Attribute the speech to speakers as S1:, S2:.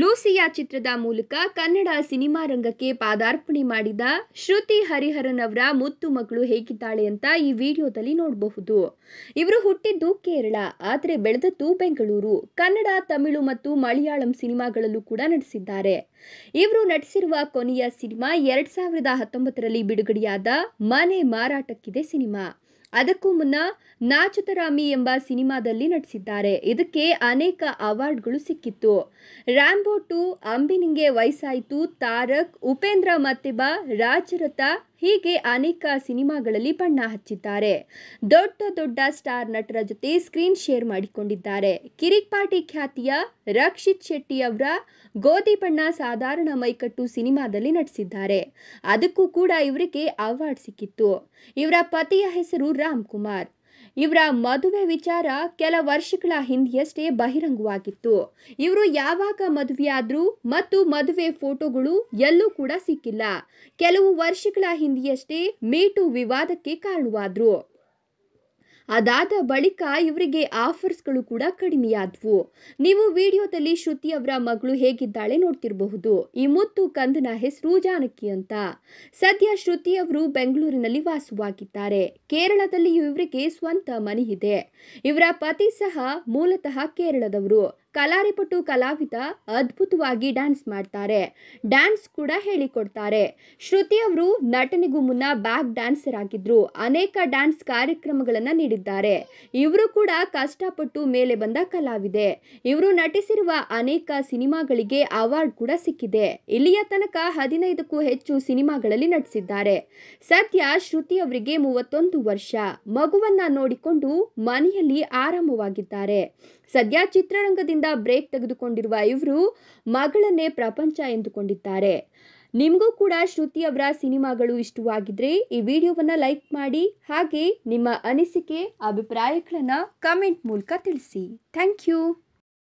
S1: Lucia ಚಿತ್ರದ ಮೂಲಕ Kannada cinema ರಂಗಕ್ಕೆ ಪಾದಾರ್ಪಣೆ ಮಾಡಿದ ಶ್ರುತಿ ಹರಿಹರನ್ ಅವರ ಮುತ್ತು ಮಗಳು ಹೇಗಿದ್ದಾಳೆ ಅಂತ ಈ ವಿಡಿಯೋದಲ್ಲಿ ನೋಡಬಹುದು ಇವರು ಹುಟ್ಟಿದ್ದು ಕೇರಳ ಆದರೆ ಬೆಳೆದದ್ದು ಬೆಂಗಳೂರು ಕನ್ನಡ ತಮಿಳು ಮತ್ತು ಮಲಯಾಳಂ ಸಿನಿಮಾಗಳಲ್ಲೂ ಕೂಡ ನಟಿಸಿದ್ದಾರೆ ಇವರು ನಟಿಸಿರುವ ಕೊನೆಯ ಸಿನಿಮಾ ಎರಡ್ ಸಾವಿರದ ಹತ್ತೊಂಬತ್ತರಲ್ಲಿ ಬಿಡುಗಡೆಯಾದ ಮನೆ ಮಾರಾಟಕ್ಕಿದೆ ಸಿನಿಮಾ ಅದಕ್ಕೂ ಮುನ್ನ ನಾಚುತರಾಮಿ ಎಂಬ ಸಿನಿಮಾದಲ್ಲಿ ನಟಿಸಿದ್ದಾರೆ ಇದಕ್ಕೆ ಅನೇಕ ಅವಾರ್ಡ್ಗಳು ಸಿಕ್ಕಿತ್ತು ರ್ಯಾಂಬೋ ಟು ಅಂಬಿನಿಂಗೆ ವಯಸ್ಸಾಯಿತು ತಾರಕ್ ಉಪೇಂದ್ರ ಮತ್ತಿಬ ರಾಜರಥ ಹೀಗೆ ಅನೇಕ ಸಿನಿಮಾಗಳಲ್ಲಿ ಬಣ್ಣ ಹಚ್ಚಿದ್ದಾರೆ ದೊಡ್ಡ ದೊಡ್ಡ ಸ್ಟಾರ್ ನಟರ ಜೊತೆ ಸ್ಕ್ರೀನ್ ಶೇರ್ ಮಾಡಿಕೊಂಡಿದ್ದಾರೆ ಕಿರಿಕ್ ಪಾರ್ಟಿ ಖ್ಯಾತಿಯ ರಕ್ಷಿತ್ ಶೆಟ್ಟಿ ಅವರ ಗೋಧಿ ಬಣ್ಣ ಸಾಧಾರಣ ಮೈಕಟ್ಟು ಸಿನಿಮಾದಲ್ಲಿ ನಟಿಸಿದ್ದಾರೆ ಅದಕ್ಕೂ ಕೂಡ ಇವರಿಗೆ ಅವಾರ್ಡ್ ಸಿಕ್ಕಿತ್ತು ಇವರ ಪತಿಯ ಹೆಸರು ರಾಮ್ ಕುಮಾರ್ ಇವರ ಮದುವೆ ವಿಚಾರ ಕೆಲ ವರ್ಷಗಳ ಹಿಂದೆಯಷ್ಟೇ ಬಹಿರಂಗವಾಗಿತ್ತು ಇವರು ಯಾವಾಗ ಮದುವೆಯಾದ್ರು ಮತ್ತು ಮದುವೆ ಫೋಟೋಗಳು ಎಲ್ಲೂ ಕೂಡ ಸಿಕ್ಕಿಲ್ಲ ಕೆಲವು ವರ್ಷಗಳ ಹಿಂದೆಯಷ್ಟೇ ಮೀಟು ವಿವಾದಕ್ಕೆ ಕಾರಣವಾದರು ಅದಾದ ಬಳಿಕ ಇವರಿಗೆ ಆಫರ್ಸ್ಗಳು ಕೂಡ ಕಡಿಮೆಯಾದವು ನೀವು ವಿಡಿಯೋದಲ್ಲಿ ಶ್ರುತಿ ಅವರ ಮಗಳು ಹೇಗಿದ್ದಾಳೆ ನೋಡ್ತಿರಬಹುದು ಈ ಮುತ್ತು ಕಂದನ ಹೆಸರು ಜಾನಕಿ ಅಂತ ಸದ್ಯ ಶ್ರುತಿ ಅವರು ಬೆಂಗಳೂರಿನಲ್ಲಿ ವಾಸವಾಗಿದ್ದಾರೆ ಕೇರಳದಲ್ಲಿಯೂ ಇವರಿಗೆ ಸ್ವಂತ ಮನೆ ಇದೆ ಇವರ ಪತಿ ಸಹ ಮೂಲತಃ ಕೇರಳದವರು ಕಲಾರಿಪಟು ಕಲಾವಿದ ಅದ್ಭುತವಾಗಿ ಡ್ಯಾನ್ಸ್ ಮಾಡ್ತಾರೆ ಡ್ಯಾನ್ಸ್ ಕೂಡ ಹೇಳಿಕೊಡ್ತಾರೆ ಶ್ರುತಿ ಅವರು ನಟನೆಗೂ ಮುನ್ನ ಬ್ಯಾಕ್ ಡ್ಯಾನ್ಸರ್ ಆಗಿದ್ದರು ಅನೇಕ ಡ್ಯಾನ್ಸ್ ಕಾರ್ಯಕ್ರಮಗಳನ್ನು ನೀಡಿದ್ದಾರೆ ಇವರು ಕೂಡ ಕಷ್ಟಪಟ್ಟು ಮೇಲೆ ಬಂದ ಕಲಾವಿದೆ ಇವರು ನಟಿಸಿರುವ ಅನೇಕ ಸಿನಿಮಾಗಳಿಗೆ ಅವಾರ್ಡ್ ಕೂಡ ಸಿಕ್ಕಿದೆ ಇಲ್ಲಿಯ ತನಕ ಹದಿನೈದಕ್ಕೂ ಹೆಚ್ಚು ಸಿನಿಮಾಗಳಲ್ಲಿ ನಟಿಸಿದ್ದಾರೆ ಸದ್ಯ ಶ್ರುತಿ ಅವರಿಗೆ ಮೂವತ್ತೊಂದು ವರ್ಷ ಮಗುವನ್ನ ನೋಡಿಕೊಂಡು ಮನೆಯಲ್ಲಿ ಆರಾಮವಾಗಿದ್ದಾರೆ ಸದ್ಯ ಚಿತ್ರರಂಗದಿಂದ ಬ್ರೇಕ್ ತೆಗೆದುಕೊಂಡಿರುವ ಇವರು ಮಗಳನ್ನೇ ಪ್ರಪಂಚ ಎಂದುಕೊಂಡಿದ್ದಾರೆ ನಿಮಗೂ ಕೂಡ ಶ್ರುತಿ ಅವರ ಸಿನಿಮಾಗಳು ಇಷ್ಟವಾಗಿದ್ರೆ ಈ ವಿಡಿಯೋವನ್ನು ಲೈಕ್ ಮಾಡಿ ಹಾಗೆ ನಿಮ್ಮ ಅನಿಸಿಕೆ ಅಭಿಪ್ರಾಯಗಳನ್ನು ಕಮೆಂಟ್ ಮೂಲಕ ತಿಳಿಸಿ ಥ್ಯಾಂಕ್ ಯು